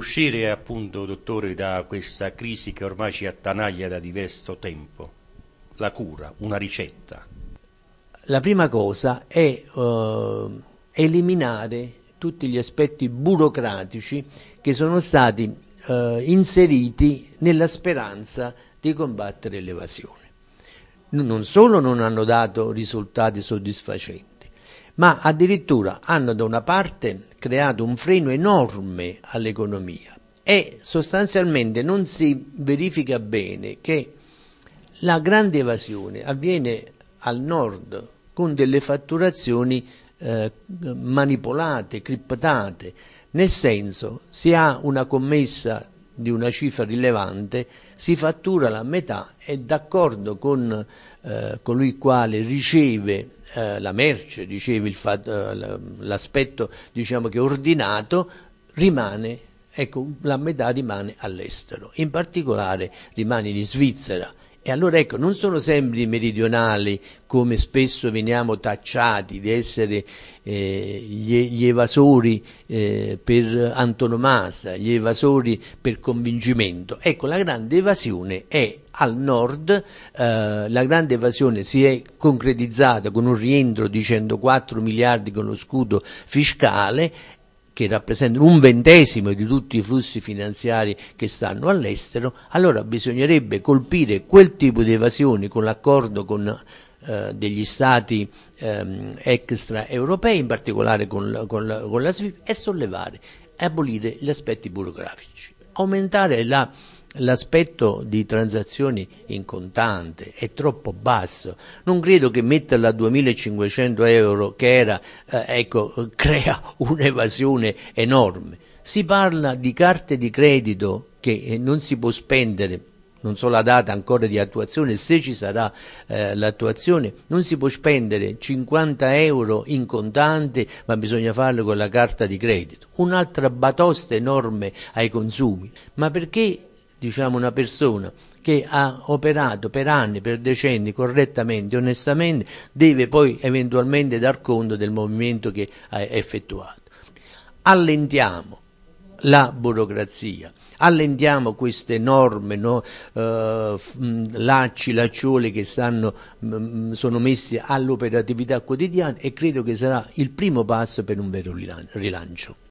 uscire appunto, dottore, da questa crisi che ormai ci attanaglia da diverso tempo? La cura, una ricetta. La prima cosa è eh, eliminare tutti gli aspetti burocratici che sono stati eh, inseriti nella speranza di combattere l'evasione. Non solo non hanno dato risultati soddisfacenti, ma addirittura hanno da una parte creato un freno enorme all'economia e sostanzialmente non si verifica bene che la grande evasione avviene al nord con delle fatturazioni eh, manipolate, criptate, nel senso si ha una commessa di una cifra rilevante si fattura la metà e d'accordo con eh, colui quale riceve eh, la merce, riceve eh, l'aspetto diciamo che ordinato, rimane, ecco, la metà rimane all'estero, in particolare rimane in Svizzera e allora ecco, non sono sempre i meridionali, come spesso veniamo tacciati di essere eh, gli, gli, evasori eh, per antonomasia, gli evasori per convincimento. Ecco, la grande evasione è al nord, eh, la grande evasione si è concretizzata con un rientro di 104 miliardi con lo scudo fiscale che rappresentano un ventesimo di tutti i flussi finanziari che stanno all'estero, allora bisognerebbe colpire quel tipo di evasioni con l'accordo con eh, degli stati ehm, extraeuropei, in particolare con la, con, con la SWIFT, e sollevare, abolire gli aspetti burocratici, aumentare la L'aspetto di transazioni in contante è troppo basso, non credo che metterla a 2.500 euro che era, eh, ecco, crea un'evasione enorme. Si parla di carte di credito che eh, non si può spendere non so la data ancora di attuazione, se ci sarà eh, l'attuazione, non si può spendere 50 euro in contante, ma bisogna farlo con la carta di credito. Un'altra batosta enorme ai consumi. Ma perché diciamo, una persona che ha operato per anni, per decenni, correttamente, onestamente, deve poi eventualmente dar conto del movimento che ha effettuato. Allentiamo la burocrazia, allentiamo queste norme, no? eh, mm, lacci, lacciole che stanno, mm, mm, sono messi all'operatività quotidiana e credo che sarà il primo passo per un vero rilancio.